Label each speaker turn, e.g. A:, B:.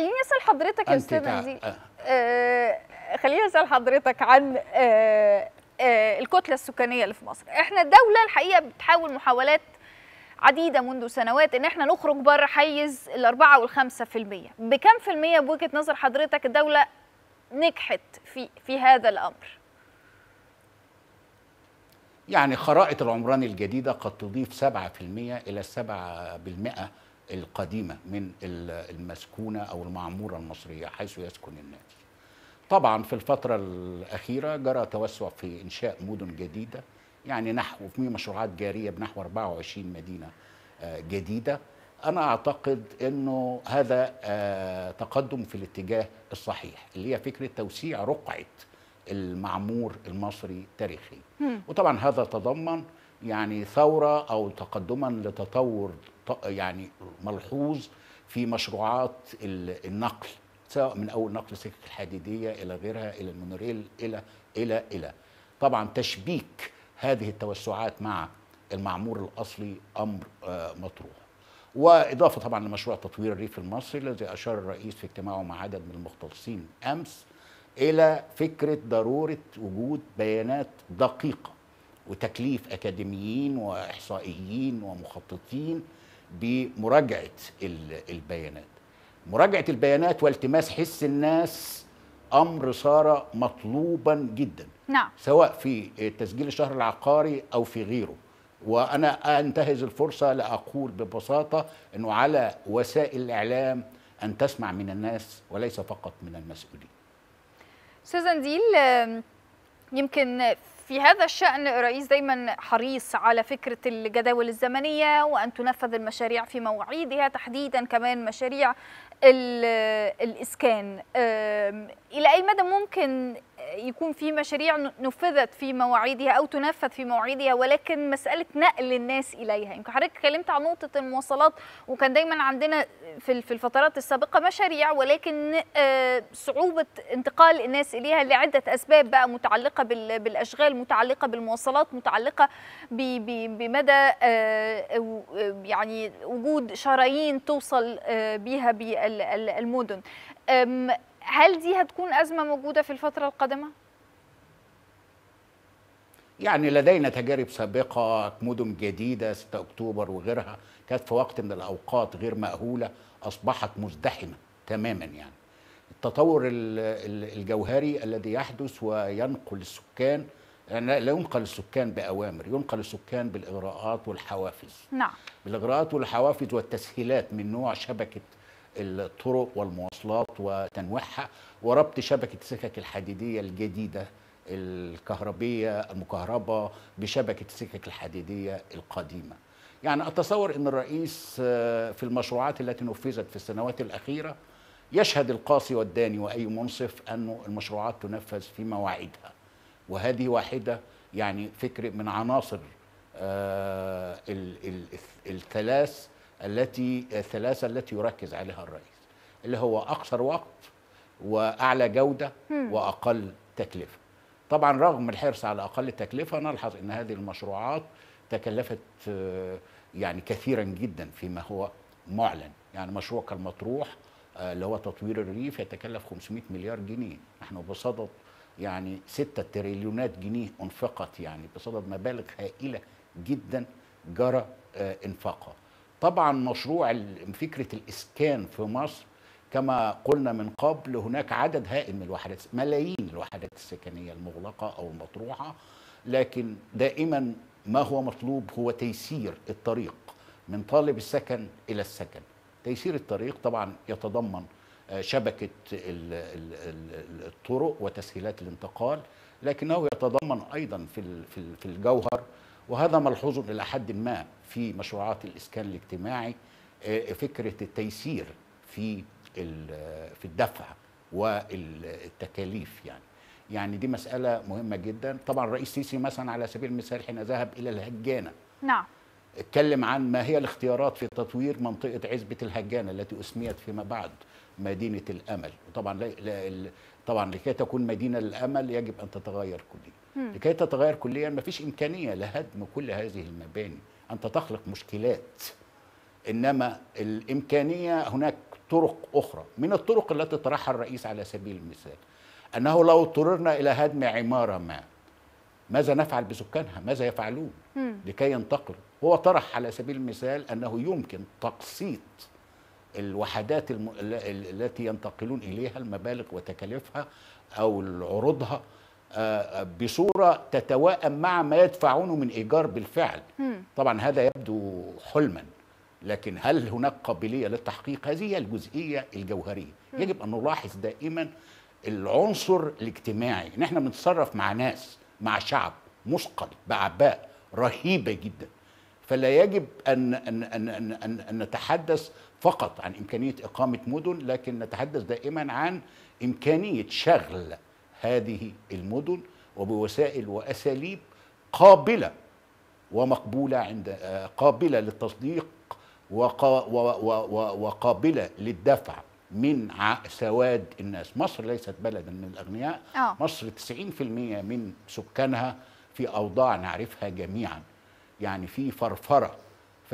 A: خليني اسال حضرتك يا استاذ منديل آه. آه خليني اسال حضرتك عن آه آه الكتله السكانيه اللي في مصر احنا الدوله الحقيقه بتحاول محاولات عديدة منذ سنوات إن إحنا نخرج بره حيز الأربعة والخمسة في المية بكم في المية بوجهة نظر حضرتك الدولة نجحت في, في هذا الأمر
B: يعني خرائط العمران الجديدة قد تضيف 7% إلى 7% القديمة من المسكونة أو المعمورة المصرية حيث يسكن الناس طبعا في الفترة الأخيرة جرى توسع في إنشاء مدن جديدة يعني نحو في مشروعات جارية بنحو 24 مدينة آه، جديدة أنا أعتقد أنه هذا آه، تقدم في الاتجاه الصحيح اللي هي فكرة توسيع رقعة المعمور المصري تاريخيا وطبعا هذا تضمن يعني ثورة أو تقدما لتطور يعني ملحوظ في مشروعات النقل سواء من اول نقل السكك الحديديه الى غيرها الى المونوريل الى الى الى طبعا تشبيك هذه التوسعات مع المعمور الاصلي امر آه، مطروح واضافه طبعا لمشروع تطوير الريف المصري الذي اشار الرئيس في اجتماعه مع عدد من المختصين امس الى فكره ضروره وجود بيانات دقيقه وتكليف اكاديميين واحصائيين ومخططين بمراجعه البيانات مراجعه البيانات والتماس حس الناس امر صار مطلوبا جدا نعم. سواء في تسجيل الشهر العقاري او في غيره وانا انتهز الفرصه لاقول ببساطه انه على وسائل الاعلام ان تسمع من الناس وليس فقط من المسؤولين
A: استاذ نديل يمكن في هذا الشأن الرئيس دايما حريص على فكرة الجداول الزمنية وأن تنفذ المشاريع في مواعيدها تحديدا كمان مشاريع الإسكان إلى أي مدى ممكن يكون في مشاريع نفذت في مواعيدها او تنفذ في مواعيدها ولكن مساله نقل الناس اليها يمكن حضرتك اتكلمت عن نقطه المواصلات وكان دايما عندنا في الفترات السابقه مشاريع ولكن آه، صعوبه انتقال الناس اليها لعده اسباب بقى متعلقه بالاشغال متعلقه بالمواصلات متعلقه بمدى آه، يعني وجود شرايين توصل آه، بيها بالمدن هل دي هتكون أزمة موجودة في الفترة القادمة؟
B: يعني لدينا تجارب سابقة مدن جديدة 6 أكتوبر وغيرها كانت في وقت من الأوقات غير مأهولة أصبحت مزدحمة تماما يعني التطور الجوهري الذي يحدث وينقل السكان يعني لا ينقل السكان بأوامر ينقل السكان بالإغراءات والحوافز نعم بالإغراءات والحوافز والتسهيلات من نوع شبكة الطرق والمواصلات وتنويعها وربط شبكة السكك الحديدية الجديدة الكهربية المكهربة بشبكة السكك الحديدية القديمة يعني أتصور أن الرئيس آه، في المشروعات التي نفذت في السنوات الأخيرة يشهد القاصي والداني وأي منصف أن المشروعات تنفذ في مواعيدها وهذه واحدة يعني فكرة من عناصر آه، الثلاث التي الثلاثه التي يركز عليها الرئيس اللي هو اقصر وقت واعلى جوده واقل تكلفه طبعا رغم الحرص على اقل تكلفه نلحظ ان هذه المشروعات تكلفت يعني كثيرا جدا فيما هو معلن يعني مشروع كالمطروح آه، اللي هو تطوير الريف يتكلف 500 مليار جنيه نحن بصدد يعني 6 تريليونات جنيه انفقت يعني بصدد مبالغ هائله جدا جرى آه، انفاقها طبعا مشروع فكره الاسكان في مصر كما قلنا من قبل هناك عدد هائل من الوحدات ملايين الوحدات السكنيه المغلقه او المطروحه لكن دائما ما هو مطلوب هو تيسير الطريق من طالب السكن الى السكن تيسير الطريق طبعا يتضمن آه، شبكه الطرق وتسهيلات الانتقال لكنه يتضمن ايضا في في الجوهر وهذا ملحوظ إلى حد ما في مشروعات الإسكان الاجتماعي آه، فكرة التيسير في في الدفع والتكاليف يعني يعني دي مسألة مهمة جدا طبعا الرئيس سيسي مثلا على سبيل المثال حين ذهب إلى الهجانة نعم اتكلم عن ما هي الاختيارات في تطوير منطقة عزبة الهجانة التي أسميت فيما بعد مدينة الأمل وطبعا طبعا لكي تكون مدينة الأمل يجب أن تتغير كليا لكي تتغير كليا ما فيش إمكانية لهدم كل هذه المباني أنت تخلق مشكلات إنما الإمكانية هناك طرق أخرى من الطرق التي طرحها الرئيس على سبيل المثال أنه لو اضطررنا إلى هدم عمارة ما ماذا نفعل بسكانها ماذا يفعلون لكي ينتقلوا هو طرح على سبيل المثال أنه يمكن تقسيط الوحدات الم... التي ينتقلون إليها المبالغ وتكاليفها أو عروضها بصوره تتوائم مع ما يدفعونه من ايجار بالفعل طبعا هذا يبدو حلما لكن هل هناك قابليه للتحقيق هذه هي الجزئيه الجوهريه يجب ان نلاحظ دائما العنصر الاجتماعي نحن بنتصرف مع ناس مع شعب مثقل بعباء رهيبه جدا فلا يجب أن, أن, أن, أن, أن نتحدث فقط عن إمكانية إقامة مدن لكن نتحدث دائما عن إمكانية شغل هذه المدن وبوسائل واساليب قابله ومقبوله عند آه، قابله للتصديق وقابله للدفع من سواد الناس مصر ليست بلدا من الاغنياء أوه. مصر 90% من سكانها في اوضاع نعرفها جميعا يعني في فرفره